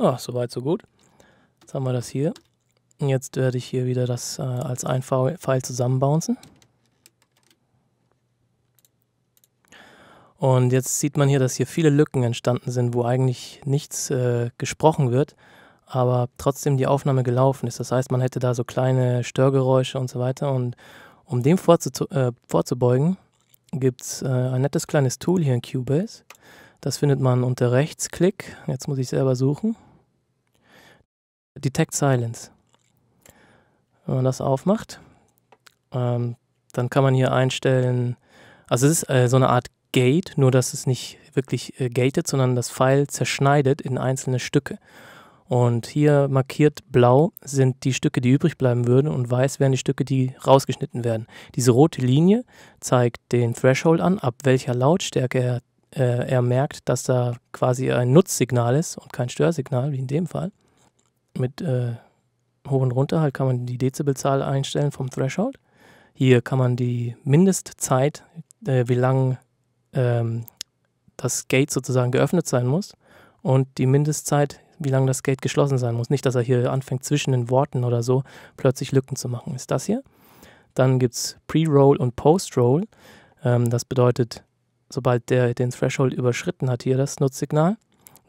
Ah, soweit, so gut. Jetzt haben wir das hier. Und jetzt werde ich hier wieder das äh, als ein Pfeil zusammenbouncen. Und jetzt sieht man hier, dass hier viele Lücken entstanden sind, wo eigentlich nichts äh, gesprochen wird, aber trotzdem die Aufnahme gelaufen ist. Das heißt, man hätte da so kleine Störgeräusche und so weiter. Und um dem äh, vorzubeugen, gibt es äh, ein nettes kleines Tool hier in Cubase. Das findet man unter Rechtsklick. Jetzt muss ich selber suchen. Detect Silence. Wenn man das aufmacht, ähm, dann kann man hier einstellen, also es ist äh, so eine Art Gate, nur dass es nicht wirklich äh, gated, sondern das Pfeil zerschneidet in einzelne Stücke. Und hier markiert blau sind die Stücke, die übrig bleiben würden und weiß wären die Stücke, die rausgeschnitten werden. Diese rote Linie zeigt den Threshold an, ab welcher Lautstärke er, äh, er merkt, dass da quasi ein Nutzsignal ist und kein Störsignal, wie in dem Fall mit äh, Hoch- und Runterhalt kann man die Dezibelzahl einstellen vom Threshold. Hier kann man die Mindestzeit, äh, wie lang ähm, das Gate sozusagen geöffnet sein muss und die Mindestzeit, wie lange das Gate geschlossen sein muss. Nicht, dass er hier anfängt, zwischen den Worten oder so plötzlich Lücken zu machen. Ist das hier. Dann gibt es Pre-Roll und Post-Roll. Ähm, das bedeutet, sobald der den Threshold überschritten hat, hier das Nutzsignal,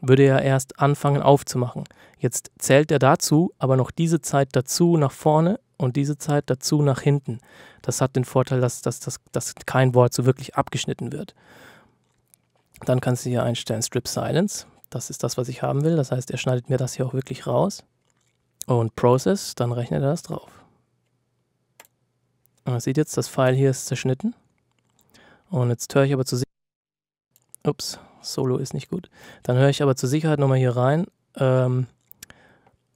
würde er erst anfangen aufzumachen. Jetzt zählt er dazu, aber noch diese Zeit dazu nach vorne und diese Zeit dazu nach hinten. Das hat den Vorteil, dass, dass, dass, dass kein Wort so wirklich abgeschnitten wird. Dann kannst du hier einstellen Strip Silence. Das ist das, was ich haben will. Das heißt, er schneidet mir das hier auch wirklich raus. Und Process, dann rechnet er das drauf. Und man sieht jetzt, das Pfeil hier ist zerschnitten. Und jetzt höre ich aber zu sehen. Ups, Solo ist nicht gut. Dann höre ich aber zur Sicherheit nochmal hier rein, ähm,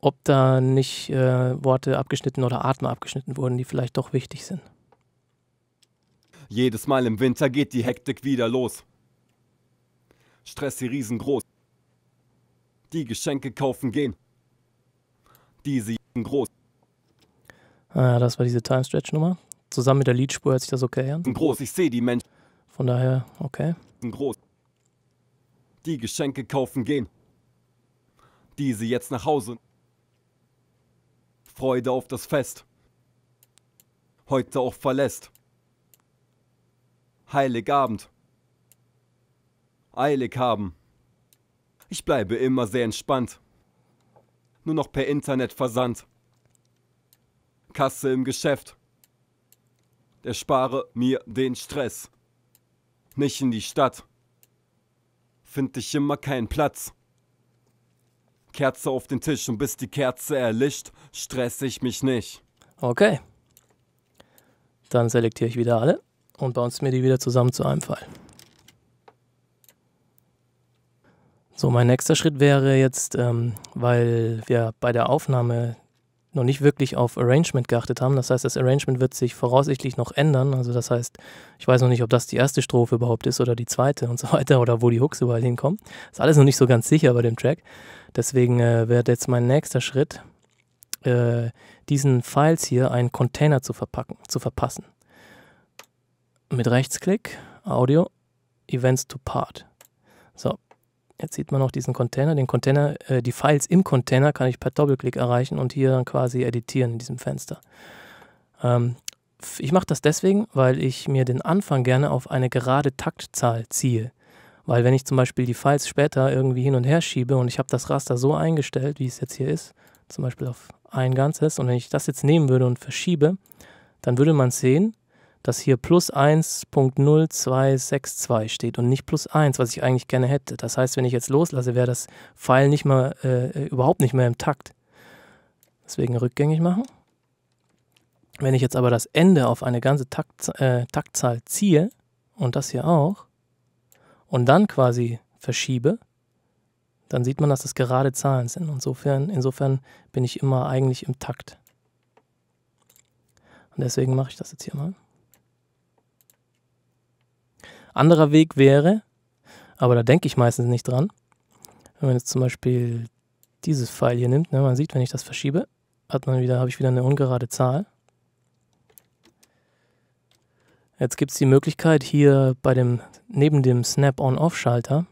ob da nicht äh, Worte abgeschnitten oder Atme abgeschnitten wurden, die vielleicht doch wichtig sind. Jedes Mal im Winter geht die Hektik wieder los. Stress hier riesengroß. Die Geschenke kaufen gehen. Diese groß. Ah, das war diese Time Stretch Nummer. Zusammen mit der Liedspur hört sich das okay an. Groß, ich sehe die Menschen. Von daher, okay. Groß die Geschenke kaufen gehen. Diese jetzt nach Hause. Freude auf das Fest. Heute auch verlässt. Heiligabend. Eilig haben. Ich bleibe immer sehr entspannt. Nur noch per Internet versandt. Kasse im Geschäft. Der spare mir den Stress. Nicht in die Stadt find ich immer keinen Platz. Kerze auf den Tisch und bis die Kerze erlischt, stress ich mich nicht. Okay. Dann selektiere ich wieder alle und baue mir die wieder zusammen zu einem Fall. So, mein nächster Schritt wäre jetzt, ähm, weil wir bei der Aufnahme noch nicht wirklich auf Arrangement geachtet haben. Das heißt, das Arrangement wird sich voraussichtlich noch ändern. Also das heißt, ich weiß noch nicht, ob das die erste Strophe überhaupt ist oder die zweite und so weiter oder wo die Hooks überall hinkommen. Ist alles noch nicht so ganz sicher bei dem Track. Deswegen äh, wird jetzt mein nächster Schritt, äh, diesen Files hier einen Container zu verpacken, zu verpassen. Mit Rechtsklick, Audio, Events to Part. Jetzt sieht man noch diesen Container. Den Container, äh, die Files im Container kann ich per Doppelklick erreichen und hier dann quasi editieren in diesem Fenster. Ähm, ich mache das deswegen, weil ich mir den Anfang gerne auf eine gerade Taktzahl ziehe. Weil wenn ich zum Beispiel die Files später irgendwie hin und her schiebe und ich habe das Raster so eingestellt, wie es jetzt hier ist, zum Beispiel auf ein Ganzes, und wenn ich das jetzt nehmen würde und verschiebe, dann würde man sehen, dass hier plus 1.0262 steht und nicht plus 1, was ich eigentlich gerne hätte. Das heißt, wenn ich jetzt loslasse, wäre das Pfeil nicht mal, äh, äh, überhaupt nicht mehr im Takt. Deswegen rückgängig machen. Wenn ich jetzt aber das Ende auf eine ganze Takt, äh, Taktzahl ziehe und das hier auch und dann quasi verschiebe, dann sieht man, dass das gerade Zahlen sind. Insofern, insofern bin ich immer eigentlich im Takt. Und deswegen mache ich das jetzt hier mal anderer Weg wäre, aber da denke ich meistens nicht dran. Wenn man jetzt zum Beispiel dieses Pfeil hier nimmt, ne, man sieht, wenn ich das verschiebe, hat man wieder, habe ich wieder eine ungerade Zahl. Jetzt gibt es die Möglichkeit, hier bei dem, neben dem Snap-On-Off-Schalter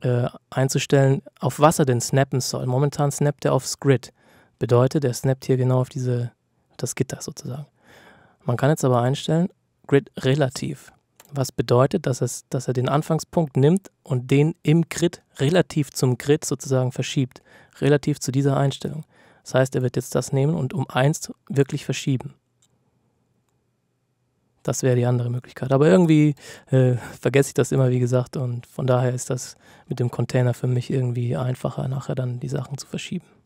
äh, einzustellen, auf was er denn snappen soll. Momentan snappt er aufs Grid. Bedeutet, er snappt hier genau auf diese, das Gitter sozusagen. Man kann jetzt aber einstellen, Grid relativ. Was bedeutet, dass, es, dass er den Anfangspunkt nimmt und den im Grid relativ zum Grid sozusagen verschiebt, relativ zu dieser Einstellung. Das heißt, er wird jetzt das nehmen und um 1 wirklich verschieben. Das wäre die andere Möglichkeit. Aber irgendwie äh, vergesse ich das immer, wie gesagt, und von daher ist das mit dem Container für mich irgendwie einfacher, nachher dann die Sachen zu verschieben.